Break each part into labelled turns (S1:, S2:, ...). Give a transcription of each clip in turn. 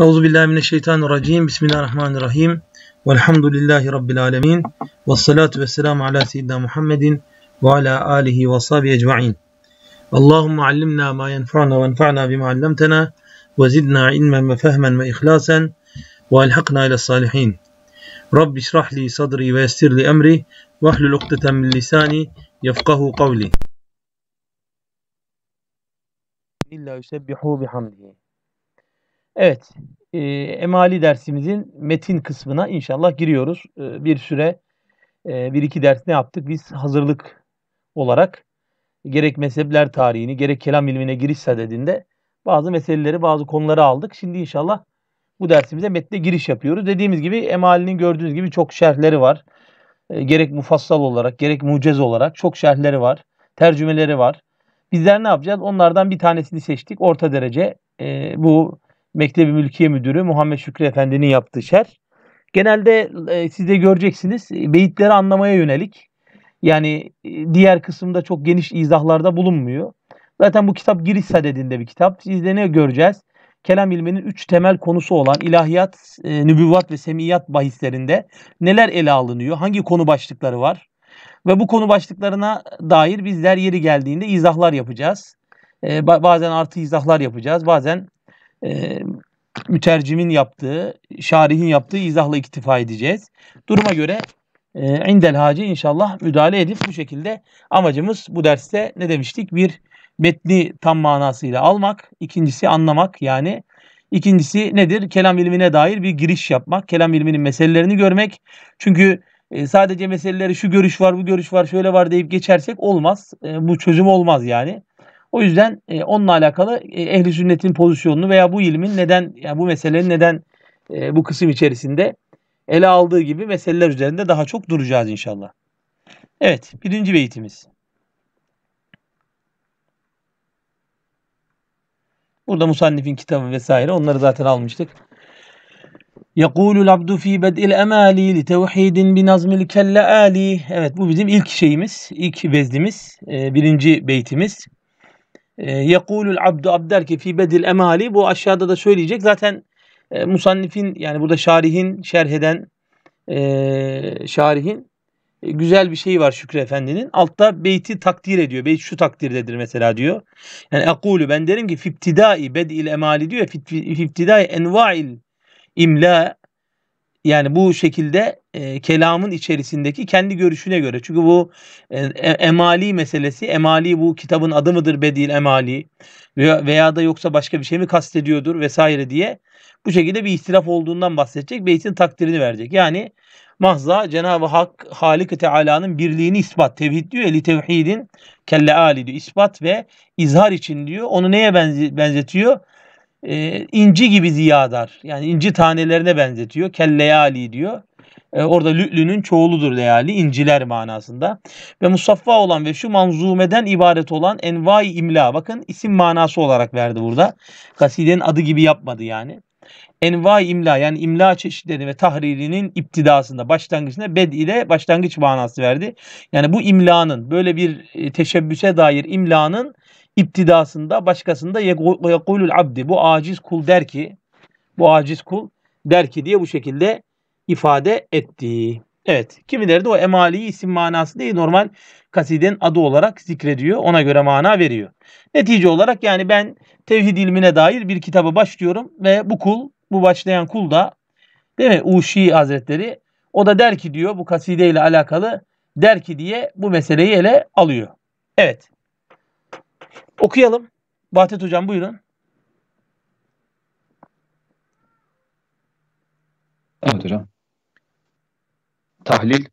S1: أعوذ بالله من الشيطان الرجيم بسم الله الرحمن الرحيم والحمد لله رب العالمين والصلاة والسلام على سيدنا محمد وعلى آله وصحبه أجمعين اللهم علمنا ما ينفعنا وانفعنا بما علمتنا وزدنا علما وفهما وإخلاصا وألحقنا إلى الصالحين رب اشرح لي صدري ويسر لي أمري واحلل عقدة من لساني يفقه قولي إلا يسبحوا بحمده Evet, e, emali dersimizin metin kısmına inşallah giriyoruz. E, bir süre, e, bir iki ders ne yaptık? Biz hazırlık olarak gerek mezhepler tarihini, gerek kelam ilmine giriş sadedinde bazı meseleleri, bazı konuları aldık. Şimdi inşallah bu dersimize metne giriş yapıyoruz. Dediğimiz gibi emalinin gördüğünüz gibi çok şerhleri var. E, gerek mufassal olarak, gerek mucez olarak çok şerhleri var. Tercümeleri var. Bizler ne yapacağız? Onlardan bir tanesini seçtik. Orta derece e, bu Mektebi Mülkiye Müdürü Muhammed Şükrü Efendi'nin yaptığı şer. Genelde e, siz de göreceksiniz e, beyitleri anlamaya yönelik. Yani e, diğer kısımda çok geniş izahlarda bulunmuyor. Zaten bu kitap giriş sadedinde bir kitap. Siz de ne göreceğiz? Kelam ilminin üç temel konusu olan ilahiyat, e, nübüvvat ve semiyat bahislerinde neler ele alınıyor? Hangi konu başlıkları var? Ve bu konu başlıklarına dair bizler yeri geldiğinde izahlar yapacağız. E, bazen artı izahlar yapacağız. Bazen e, mütercimin yaptığı, şarihin yaptığı izahla iktifa edeceğiz. Duruma göre e, indel hacı inşallah müdahale edip bu şekilde amacımız bu derste ne demiştik? Bir metni tam manasıyla almak, ikincisi anlamak yani ikincisi nedir? Kelam ilmine dair bir giriş yapmak. Kelam ilminin meselelerini görmek. Çünkü e, sadece meseleleri şu görüş var, bu görüş var, şöyle var deyip geçersek olmaz. E, bu çözüm olmaz yani. O yüzden e, onunla alakalı e, ehli sünnetin pozisyonunu veya bu ilmin neden yani bu meselenin neden e, bu kısım içerisinde ele aldığı gibi meseleler üzerinde daha çok duracağız inşallah. Evet, birinci beytimiz. Burada Musannif'in kitabı vesaire onları zaten almıştık. يَقُولُ الْعَبْدُ ف۪ي بَدْءِ الْاَمَالِ لِتَوْحِيدٍ بِنَظْمِ الْكَلَّ آلِ Evet bu bizim ilk şeyimiz, ilk bezdimiz, e, birinci beytimiz. Ee, yekulul abdu abd der ki fi bedil emali bu aşağıda da söyleyecek. Zaten e, musannifin yani burada şarihin şerh eden e, şarihin e, güzel bir şeyi var Şükrü Efendi'nin. Altta beyti takdir ediyor. Beyt şu takdirdedir mesela diyor. Yani ekulu ben derim ki fiftidai bedil emali diyor. Fiftidai enva'il imla yani bu şekilde e, kelamın içerisindeki kendi görüşüne göre. Çünkü bu e, e, emali meselesi, emali bu kitabın adı mıdır bedil emali veya, veya da yoksa başka bir şey mi kastediyordur vesaire diye bu şekilde bir ihtilaf olduğundan bahsedecek. Beytin takdirini verecek. Yani mahza Cenab-ı Hak Halik-i Teala'nın birliğini ispat. Tevhid diyor eli tevhidin kelle ali diyor. İspat ve izhar için diyor. Onu neye benzetiyor? e, inci gibi ziyadar. Yani inci tanelerine benzetiyor. Kelleyali diyor. E, orada lü'lünün çoğuludur leyali. inciler manasında. Ve musaffa olan ve şu manzumeden ibaret olan envai imla. Bakın isim manası olarak verdi burada. Kasidenin adı gibi yapmadı yani. Envai imla yani imla çeşitleri ve tahririnin iptidasında başlangıcında bed ile başlangıç manası verdi. Yani bu imlanın böyle bir e, teşebbüse dair imlanın İptidasında başkasında yekulul abdi bu aciz kul der ki bu aciz kul der ki diye bu şekilde ifade etti. Evet kimileri de o emali isim manası değil normal kasidenin adı olarak zikrediyor ona göre mana veriyor. Netice olarak yani ben tevhid ilmine dair bir kitabı başlıyorum ve bu kul bu başlayan kul da değil mi Uşi Hazretleri o da der ki diyor bu kasideyle alakalı der ki diye bu meseleyi ele alıyor. Evet. Okuyalım. Vahdet Hocam buyurun.
S2: Evet hocam. Tahlil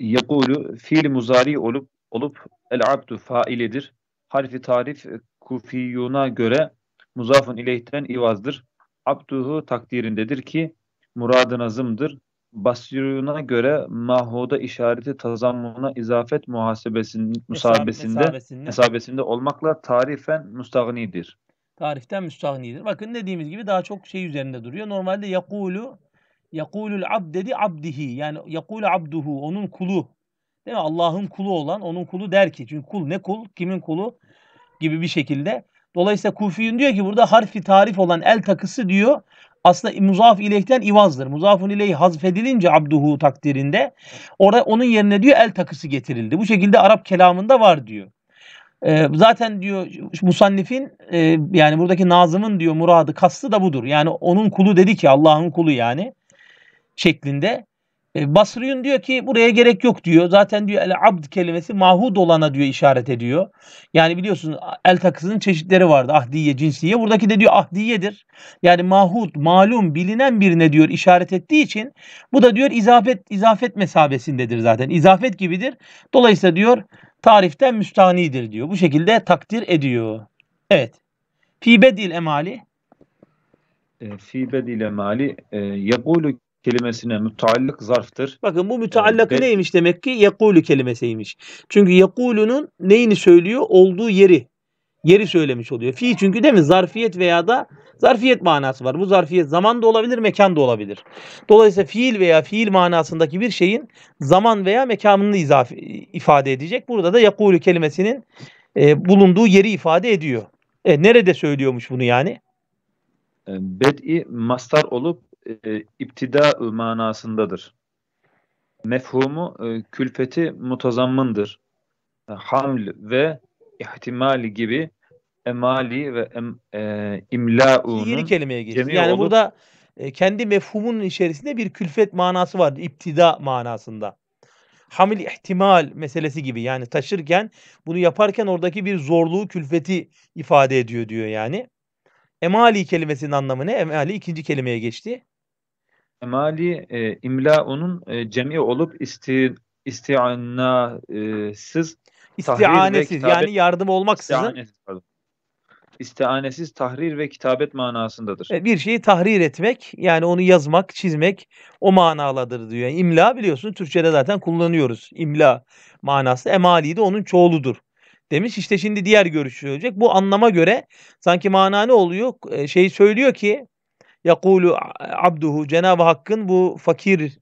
S2: yakulu fiil muzari olup olup el abdu failidir. Harfi tarif kufiyuna göre muzafun ileyhten ivazdır. Abduhu takdirindedir ki muradın azımdır. Basri'ne göre Mahud'a işareti tazammuna izafet muhasebesinin musabesinde, hesabesinde. olmakla tarifen mustagnidir.
S1: Tariften müstahnidir. Bakın dediğimiz gibi daha çok şey üzerinde duruyor. Normalde yakulu yakulul abd dedi abdihi yani yakulu abduhu onun kulu değil mi? Allah'ın kulu olan onun kulu der ki çünkü kul ne kul kimin kulu gibi bir şekilde. Dolayısıyla Kufi'nin diyor ki burada harfi tarif olan el takısı diyor aslında muzaf ileyhten ivazdır. Muzafun ileyi hazfedilince abduhu takdirinde orada onun yerine diyor el takısı getirildi. Bu şekilde Arap kelamında var diyor. Ee, zaten diyor musannifin e, yani buradaki Nazım'ın diyor muradı kastı da budur. Yani onun kulu dedi ki Allah'ın kulu yani şeklinde e, Basriyun diyor ki buraya gerek yok diyor. Zaten diyor el abd kelimesi mahud olana diyor işaret ediyor. Yani biliyorsunuz el takısının çeşitleri vardı. Ahdiye, cinsiye. Buradaki de diyor ahdiyedir. Yani mahud, malum, bilinen birine diyor işaret ettiği için bu da diyor izafet izafet mesabesindedir zaten. İzafet gibidir. Dolayısıyla diyor tariften müstahnidir diyor. Bu şekilde takdir ediyor. Evet. Fi bedil emali. E, Fi bedil emali. E, Yekulu kelimesine müteallık zarftır. Bakın bu müteallakı evet. neymiş demek ki? Yekulu kelimesiymiş. Çünkü yekulunun neyini söylüyor? Olduğu yeri. Yeri söylemiş oluyor. Fi çünkü değil mi? Zarfiyet veya da zarfiyet manası var. Bu zarfiyet zaman da olabilir, mekan da olabilir. Dolayısıyla fiil veya fiil manasındaki bir şeyin zaman veya mekanını ifade edecek. Burada da yekulu kelimesinin e, bulunduğu yeri ifade ediyor. E, nerede söylüyormuş bunu yani? E,
S2: bed'i mastar olup e, iptida manasındadır. Mefhumu e, külfeti mutazammındır. E, haml ve ihtimali gibi emali ve em, e,
S1: imla'unun
S2: yeni kelimeye geçti. Yani olup, burada
S1: e, kendi mefhumun içerisinde bir külfet manası var. iptida manasında. Hamil ihtimal meselesi gibi yani taşırken bunu yaparken oradaki bir zorluğu külfeti ifade ediyor diyor yani. Emali kelimesinin anlamı ne? Emali ikinci kelimeye geçti kemali e, imla onun e, cemi
S2: olup isti, istianasız istianesiz yani yardım
S1: olmaksızın istianesiz tahrir ve kitabet manasındadır. E, bir şeyi tahrir etmek yani onu yazmak, çizmek o manaladır diyor. İmla imla biliyorsun Türkçe'de zaten kullanıyoruz. İmla manası emali de onun çoğuludur demiş. işte şimdi diğer görüş olacak. Bu anlama göre sanki mana ne oluyor? E, şey söylüyor ki Yakulu abduhu Cenab-ı Hakk'ın bu fakir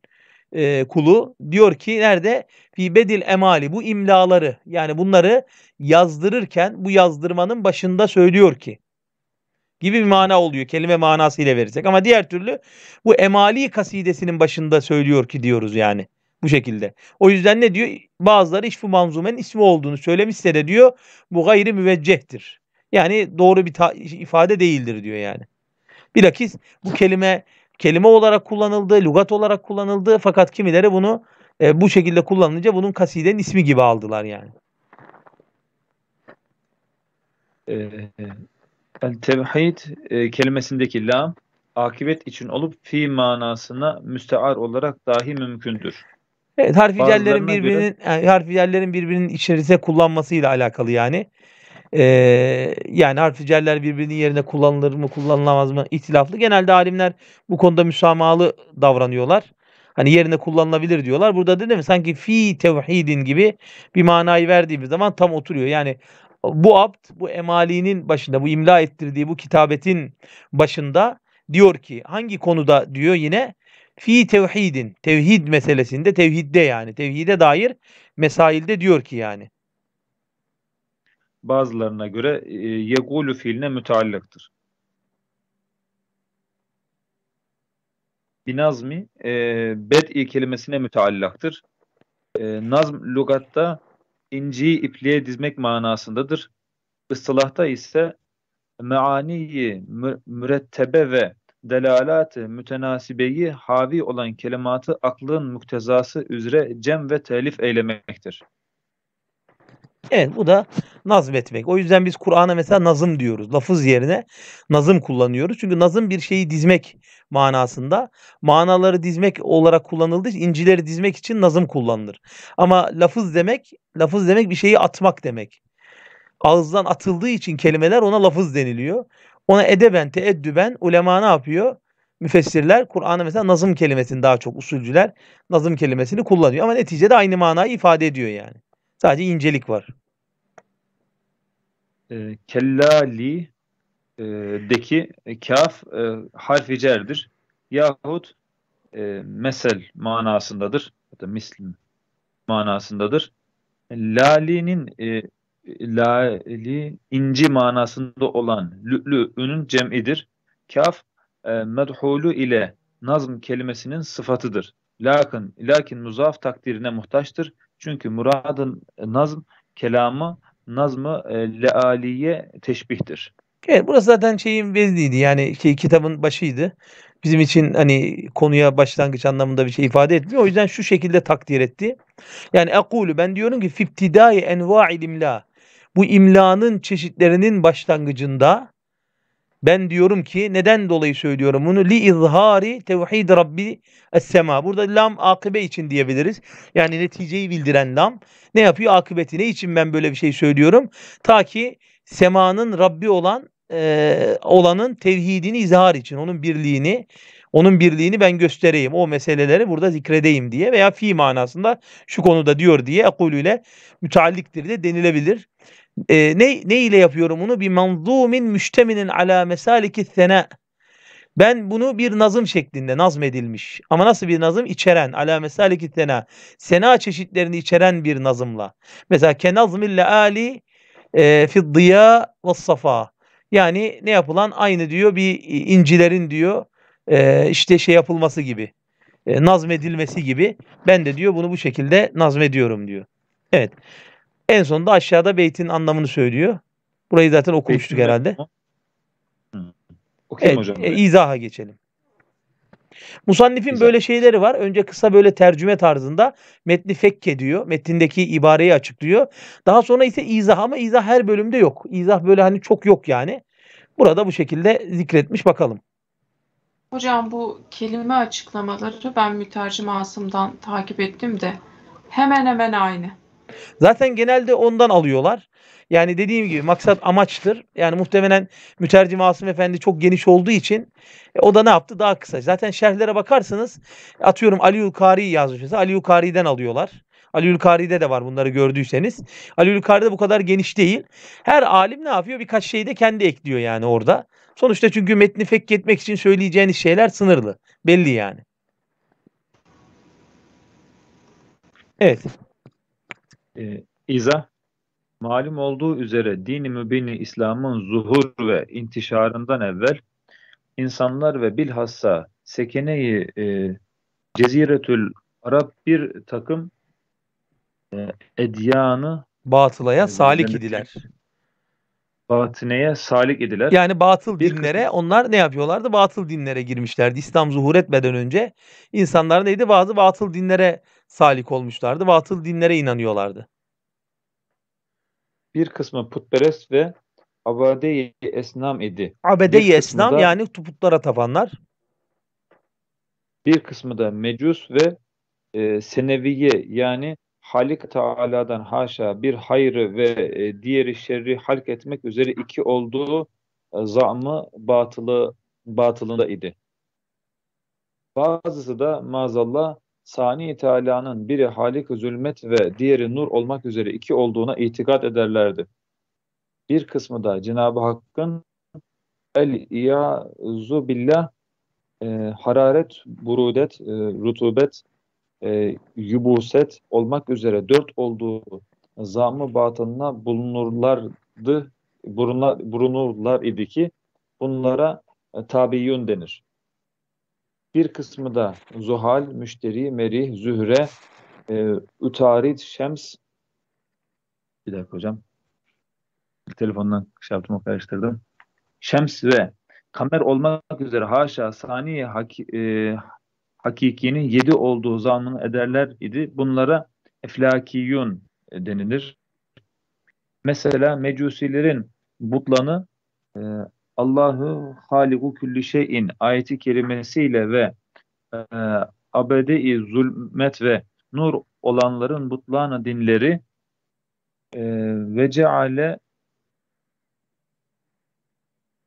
S1: e, kulu diyor ki nerede? Fi bedil emali bu imlaları yani bunları yazdırırken bu yazdırmanın başında söylüyor ki gibi bir mana oluyor. Kelime manası ile verecek ama diğer türlü bu emali kasidesinin başında söylüyor ki diyoruz yani bu şekilde. O yüzden ne diyor? Bazıları işbu manzumenin ismi olduğunu söylemişse de diyor bu gayri müveccehtir. Yani doğru bir ifade değildir diyor yani. Bilakis bu kelime kelime olarak kullanıldı, lügat olarak kullanıldı fakat kimileri bunu e, bu şekilde kullanınca bunun kasidenin ismi gibi aldılar yani. Ee, tevhid e, kelimesindeki lam
S2: akibet için olup fi manasına müstear olarak dahi mümkündür. Evet, harfi cellerin birbirinin göre...
S1: yani harfi cellerin birbirinin içerisinde kullanmasıyla alakalı yani. Ee, yani harf celler birbirinin yerine kullanılır mı kullanılamaz mı ihtilaflı. Genelde alimler bu konuda müsamahalı davranıyorlar. Hani yerine kullanılabilir diyorlar. Burada dedim mi sanki fi tevhidin gibi bir manayı verdiğimiz zaman tam oturuyor. Yani bu apt bu emalinin başında bu imla ettirdiği bu kitabetin başında diyor ki hangi konuda diyor yine fi tevhidin tevhid meselesinde tevhidde yani tevhide dair mesailde diyor ki yani
S2: bazılarına göre e, yegulu fiiline müteallıktır. binazmi e, bed'i kelimesine müteallaktır. E, nazm lugatta inciyi ipliğe dizmek manasındadır. Istilahta ise meaniyi, mürettebe ve delalatı ı mütenasibeyi havi olan kelimatı aklın muktezası üzere cem ve telif eylemektir.
S1: Evet bu da nazmetmek. O yüzden biz Kur'an'a mesela nazım diyoruz. Lafız yerine nazım kullanıyoruz. Çünkü nazım bir şeyi dizmek manasında. Manaları dizmek olarak kullanıldığı için incileri dizmek için nazım kullanılır. Ama lafız demek, lafız demek bir şeyi atmak demek. Ağızdan atıldığı için kelimeler ona lafız deniliyor. Ona edeben, teeddüben ulema ne yapıyor? müfessirler Kur'an'a mesela nazım kelimesini daha çok usulcüler nazım kelimesini kullanıyor. Ama neticede aynı manayı ifade ediyor yani. Sadece incelik var. E, kellali e, deki kaf e, e
S2: harfi cerdir. Yahut e, mesel manasındadır. Ya da mislim manasındadır. Lali'nin e, lali inci manasında olan lü'lü'ünün cem'idir. Kaf e, medhulu ile nazm kelimesinin sıfatıdır. Lakin, lakin muzaf takdirine muhtaçtır. Çünkü muradın e, nazm kelamı nazmı e, lealiye teşbihtir.
S1: Evet burası zaten şeyin vezniydi yani şey, kitabın başıydı. Bizim için hani konuya başlangıç anlamında bir şey ifade etmiyor. O yüzden şu şekilde takdir etti. Yani akulu ben diyorum ki fiftidai enva'il imla. Bu imlanın çeşitlerinin başlangıcında ben diyorum ki neden dolayı söylüyorum bunu? Li izhari tevhid rabbi sema. Burada lam akibe için diyebiliriz. Yani neticeyi bildiren lam. Ne yapıyor? Akıbeti. Ne için ben böyle bir şey söylüyorum? Ta ki semanın Rabbi olan e, olanın tevhidini izhar için. Onun birliğini onun birliğini ben göstereyim. O meseleleri burada zikredeyim diye veya fi manasında şu konuda diyor diye ekulüyle mütealliktir de denilebilir. E, ne, ne ile yapıyorum bunu? Bir manzumin müşteminin ala mesaliki sena. Ben bunu bir nazım şeklinde nazmedilmiş. Ama nasıl bir nazım? İçeren. Ala mesaliki sena. Sena çeşitlerini içeren bir nazımla. Mesela kenazmille ali e, fiddiya ve safa. Yani ne yapılan aynı diyor bir incilerin diyor e, işte şey yapılması gibi. E, nazmedilmesi gibi. Ben de diyor bunu bu şekilde nazmediyorum diyor. Evet. En sonunda aşağıda beytin anlamını söylüyor. Burayı zaten okumuştuk Beytin herhalde. Okuyayım evet, hocam. E, izaha geçelim. Musannif'in böyle şeyleri var. Önce kısa böyle tercüme tarzında metni fekke diyor. Metnindeki ibareyi açıklıyor. Daha sonra ise izah ama izah her bölümde yok. İzah böyle hani çok yok yani. Burada bu şekilde zikretmiş bakalım.
S2: Hocam bu kelime açıklamaları ben mütercim Asım'dan takip ettim de hemen hemen aynı.
S1: Zaten genelde ondan alıyorlar. Yani dediğim gibi maksat amaçtır. Yani muhtemelen mütercim Asım Efendi çok geniş olduğu için e, o da ne yaptı? Daha kısa. Zaten şerhlere bakarsanız atıyorum Ali Kari'yi yazmış mesela. Aliül Kari'den alıyorlar. Ali Kari'de de var bunları gördüyseniz. Ali Kari'de bu kadar geniş değil. Her alim ne yapıyor? Birkaç şeyi de kendi ekliyor yani orada. Sonuçta çünkü metni fekk etmek için söyleyeceğiniz şeyler sınırlı. Belli yani. Evet. E, ee, izah Malum olduğu üzere
S2: dini mübini İslam'ın zuhur ve intişarından evvel insanlar ve bilhassa Sekene'yi e, Ceziretül Arap bir takım e, edyanı batılaya e, salik idiler batineye salik ediler.
S1: Yani batıl bir dinlere kısmı... onlar ne yapıyorlardı? Batıl dinlere girmişlerdi. İslam zuhur etmeden önce insanlar neydi? Bazı batıl dinlere salik olmuşlardı. Batıl dinlere inanıyorlardı. Bir kısmı
S2: putperest ve abade-i esnam idi. Abede-i esnam da, yani
S1: putlara tapanlar.
S2: Bir kısmı da mecus ve e, seneviye yani Halik Teala'dan haşa bir hayrı ve e, diğeri şerri halk etmek üzere iki olduğu e, zamı batılı batılında idi. Bazısı da maazallah Sani Teala'nın biri halik zulmet ve diğeri nur olmak üzere iki olduğuna itikat ederlerdi. Bir kısmı da Cenab-ı Hakk'ın el-iyazu billah e, hararet, burudet, e, rutubet e, yubuset olmak üzere dört olduğu zamı batınına bulunurlardı, bulunurlar idi ki bunlara e, tabiyun denir. Bir kısmı da zuhal, müşteri, merih, zühre, e, ütarit, şems. Bir dakika hocam. Telefondan şey yaptım, karıştırdım. Şems ve kamer olmak üzere haşa, saniye, hak, e, hakikinin yedi olduğu zammını ederler idi. Bunlara eflakiyun denilir. Mesela mecusilerin butlanı e, Allah'ı haliku külli şeyin ayeti kerimesiyle ve e, abedi zulmet ve nur olanların butlanı dinleri e, ve ceale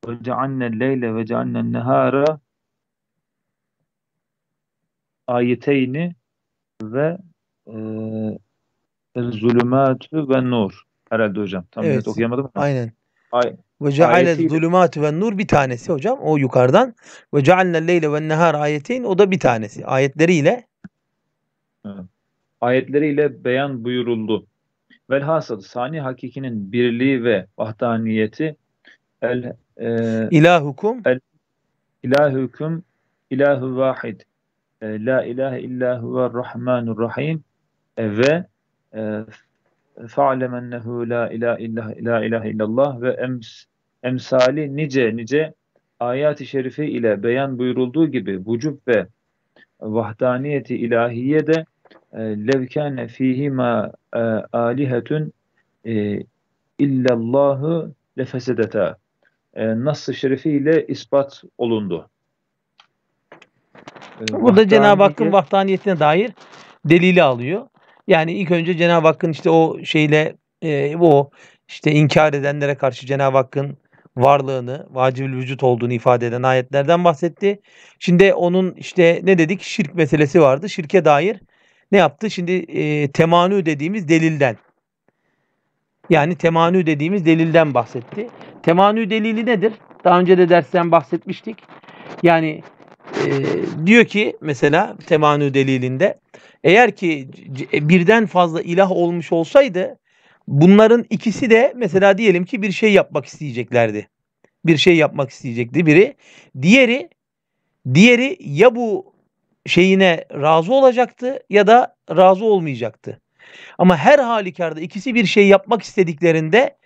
S2: ve ceanne leyle ve ceanne nehara ayeteyni ve e, zulümatü ve nur. Herhalde hocam. Tam evet. okuyamadım. Mı? Aynen. Ay, ve ceale
S1: zulümatü ve nur bir tanesi hocam. O yukarıdan. Ve cealne leyle ve nehar ayeteyn o da bir tanesi. Ayetleriyle
S2: ayetleriyle beyan buyuruldu. Velhasıl sani hakikinin birliği ve vahdaniyeti el e, ilahukum el ilahukum ilahu vahid e, la ilahe illa huve'r-rahmanü'r-rahim e, ve e, fa'lemennehu la ilahe illa la ilahe illallah ve ems, emsali nice nice ayat-i şerife ile beyan buyurulduğu gibi vücub ve vahdaniyeti ilahiye de e, levkâne fîhima âlihetun illallahı lefesedeta. Nas-ı şerifi ile ispat olundu. Ee, Burada da Cenab-ı Hakk'ın
S1: vahdaniyetine dair delili alıyor. Yani ilk önce Cenab-ı Hakk'ın işte o şeyle e, o işte inkar edenlere karşı Cenab-ı Hakk'ın varlığını, vacibül vücut olduğunu ifade eden ayetlerden bahsetti. Şimdi onun işte ne dedik? Şirk meselesi vardı. Şirke dair ne yaptı? Şimdi e, temanü dediğimiz delilden. Yani temanü dediğimiz delilden bahsetti. Temanü delili nedir? Daha önce de dersten bahsetmiştik. Yani ee, diyor ki mesela temanü delilinde eğer ki e, birden fazla ilah olmuş olsaydı bunların ikisi de mesela diyelim ki bir şey yapmak isteyeceklerdi. Bir şey yapmak isteyecekti biri. Diğeri diğeri ya bu şeyine razı olacaktı ya da razı olmayacaktı. Ama her halükarda ikisi bir şey yapmak istediklerinde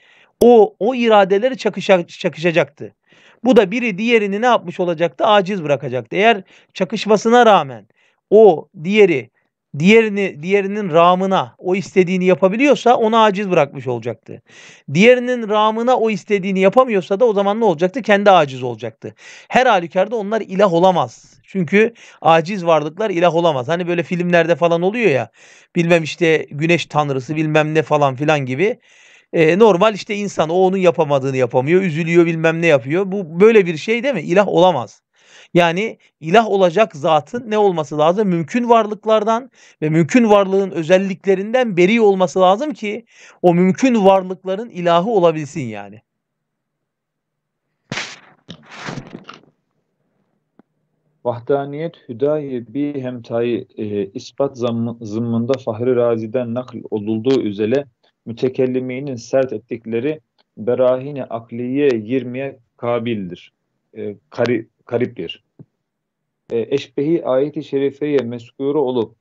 S1: o o iradeleri çakışa, çakışacaktı. Bu da biri diğerini ne yapmış olacaktı? Aciz bırakacaktı. Eğer çakışmasına rağmen o diğeri diğerini diğerinin ramına o istediğini yapabiliyorsa onu aciz bırakmış olacaktı. Diğerinin ramına o istediğini yapamıyorsa da o zaman ne olacaktı? Kendi aciz olacaktı. Her halükarda onlar ilah olamaz. Çünkü aciz varlıklar ilah olamaz. Hani böyle filmlerde falan oluyor ya bilmem işte güneş tanrısı bilmem ne falan filan gibi. E, normal işte insan o onun yapamadığını yapamıyor. Üzülüyor bilmem ne yapıyor. Bu böyle bir şey değil mi? İlah olamaz. Yani ilah olacak zatın ne olması lazım? Mümkün varlıklardan ve mümkün varlığın özelliklerinden beri olması lazım ki o mümkün varlıkların ilahı olabilsin yani.
S2: Vahdaniyet hüdayi bir hemtayi e, ispat zammında Fahri Razi'den nakl olulduğu üzere mütekelliminin sert ettikleri berahine akliye yirmiye kabildir. E, kari, kariptir. E, eşbehi ayeti şerifeye meskûru olup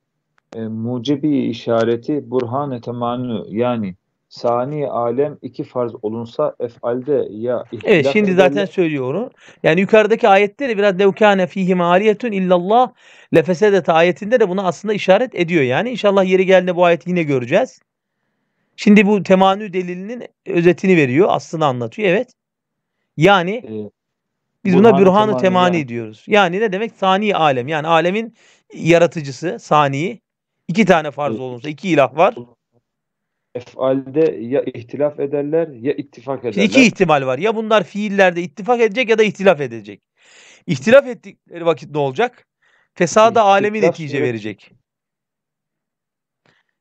S2: e, mucibi işareti burhan etemanu yani sani alem iki farz olunsa efalde ya Evet şimdi zaten edelim.
S1: söylüyor onu. Yani yukarıdaki ayette de biraz levkane fihi maliyetun illallah lefesedet ayetinde de buna aslında işaret ediyor. Yani inşallah yeri geldiğinde bu ayeti yine göreceğiz. Şimdi bu temanü delilinin özetini veriyor. Aslını anlatıyor. Evet. Yani ee, biz buna bürhanı temani, temani diyoruz. Yani ne demek? Sani alem. Yani alemin yaratıcısı saniyi. İki tane farz evet. olunsa iki ilah var.
S2: Efalde ya ihtilaf ederler ya ittifak ederler. Şimdi iki
S1: ihtimal var. Ya bunlar fiillerde ittifak edecek ya da ihtilaf edecek. İhtilaf ettikleri vakit ne olacak? Fesada alemi netice evet. verecek.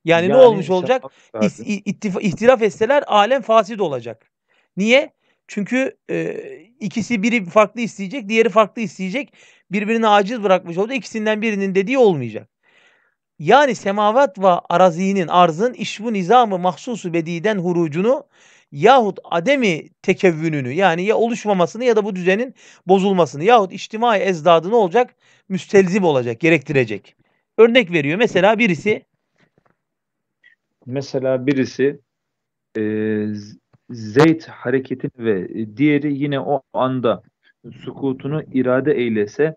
S1: Yani, yani ne olmuş olacak? İttif- ihtilaf etseler alem fasit olacak. Niye? Çünkü e, ikisi biri farklı isteyecek, diğeri farklı isteyecek. Birbirini aciz bırakmış oldu. İkisinden birinin dediği olmayacak. Yani semavat ve arazinin, arzın işbu nizamı mahsusu bediden hurucunu yahut ademi tekevvününü yani ya oluşmamasını ya da bu düzenin bozulmasını yahut içtimai ezdadı ne olacak? Müstelzim olacak, gerektirecek. Örnek veriyor. Mesela birisi
S2: mesela birisi e, zeyt hareketini ve diğeri yine o anda sukutunu irade eylese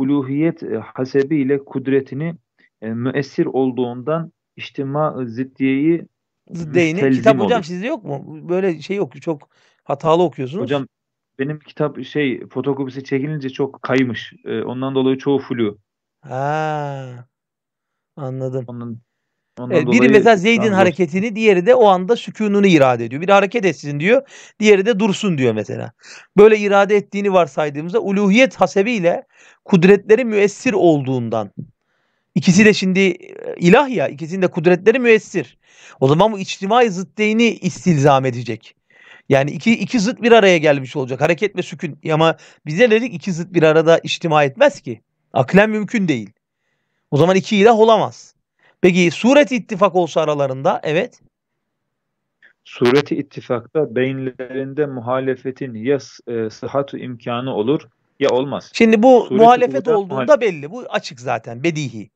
S2: uluhiyet e, hasebiyle kudretini e, müessir olduğundan iştima ziddiyeyi Ziddeyni. Kitap olur. hocam sizde yok mu? Böyle şey yok. Çok hatalı okuyorsunuz. Hocam benim kitap şey fotokopisi çekilince çok kaymış. E, ondan dolayı çoğu flu.
S1: Ha. Anladım. Onun Ondan ee, biri mesela Zeyd'in hareketini, diğeri de o anda sükununu irade ediyor. Biri hareket etsin diyor, diğeri de dursun diyor mesela. Böyle irade ettiğini varsaydığımızda uluhiyet hasebiyle kudretleri müessir olduğundan ikisi de şimdi e, ilah ya, ikisinin de kudretleri müessir. O zaman bu içtimai zıddeyni istilzam edecek. Yani iki, iki zıt bir araya gelmiş olacak. Hareket ve sükun. Ama biz ne dedik? İki zıt bir arada içtima etmez ki. Aklen mümkün değil. O zaman iki ilah olamaz. Peki sureti ittifak olsa aralarında evet. Sureti ittifakta beyinlerinde
S2: muhalefetin ya e, sıhhatu imkanı olur ya olmaz. Şimdi bu sureti muhalefet olduğunda muhalefet.
S1: belli. Bu açık zaten bedihi.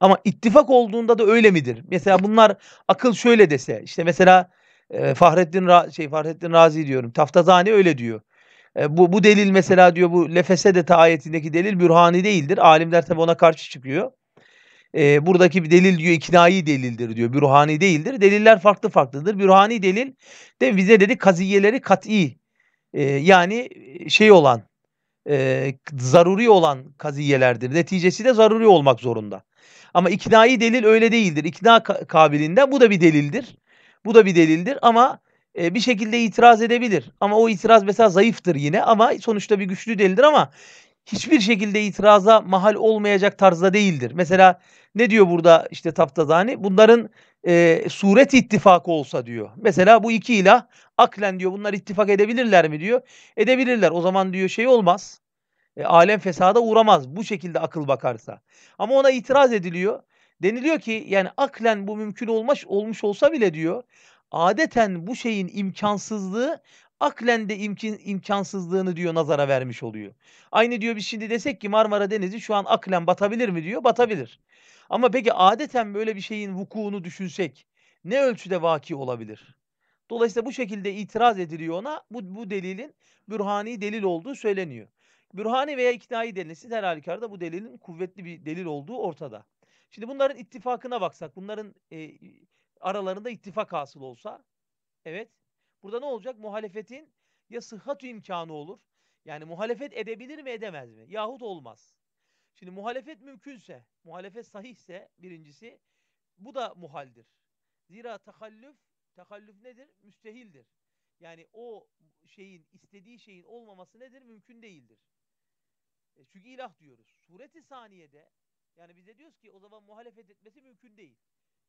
S1: Ama ittifak olduğunda da öyle midir? Mesela bunlar akıl şöyle dese işte mesela e, Fahrettin Ra şey Fahrettin Razi diyorum. Taftazani öyle diyor. E, bu bu delil mesela diyor bu Lefese de ayetindeki delil bürhani değildir. Alimler tabi ona karşı çıkıyor e, buradaki bir delil diyor iknai delildir diyor. bir ruhani değildir. Deliller farklı farklıdır. bir ruhani delil de bize dedi kaziyeleri kat'i e, yani şey olan e, zaruri olan kaziyelerdir. Neticesi de zaruri olmak zorunda. Ama iknai delil öyle değildir. İkna kabilinden bu da bir delildir. Bu da bir delildir ama e, bir şekilde itiraz edebilir. Ama o itiraz mesela zayıftır yine ama sonuçta bir güçlü delildir ama hiçbir şekilde itiraza mahal olmayacak tarzda değildir. Mesela ne diyor burada işte Taftazani? Bunların e, suret ittifakı olsa diyor. Mesela bu iki ilah aklen diyor bunlar ittifak edebilirler mi diyor. Edebilirler. O zaman diyor şey olmaz. E, alem fesada uğramaz bu şekilde akıl bakarsa. Ama ona itiraz ediliyor. Deniliyor ki yani aklen bu mümkün olmuş, olmuş olsa bile diyor adeten bu şeyin imkansızlığı aklen de imkin, imkansızlığını diyor nazara vermiş oluyor. Aynı diyor biz şimdi desek ki Marmara Denizi şu an aklen batabilir mi diyor batabilir. Ama peki adeten böyle bir şeyin vukuunu düşünsek ne ölçüde vaki olabilir? Dolayısıyla bu şekilde itiraz ediliyor ona. Bu, bu delilin bürhani delil olduğu söyleniyor. Bürhani veya iknai Siz her halükarda bu delilin kuvvetli bir delil olduğu ortada. Şimdi bunların ittifakına baksak, bunların e, aralarında ittifak hasıl olsa, evet, Burada ne olacak? Muhalefetin ya sıhhat imkanı olur. Yani muhalefet edebilir mi edemez mi? Yahut olmaz. Şimdi muhalefet mümkünse, muhalefet sahihse birincisi bu da muhaldir. Zira takallüf, takallüf nedir? Müstehildir. Yani o şeyin, istediği şeyin olmaması nedir? Mümkün değildir. E çünkü ilah diyoruz. Sureti saniyede yani bize diyoruz ki o zaman muhalefet etmesi mümkün değil.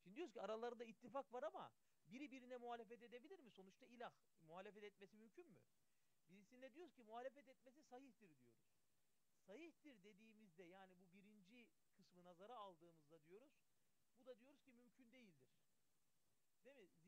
S1: Şimdi diyoruz ki aralarında ittifak var ama biri birine muhalefet edebilir mi? Sonuçta ilah. Muhalefet etmesi mümkün mü? Birisinde diyoruz ki muhalefet etmesi sahihtir diyoruz. Sahihtir dediğimizde yani bu birinci kısmı nazara aldığımızda diyoruz. Bu da diyoruz ki mümkün değildir. Değil mi?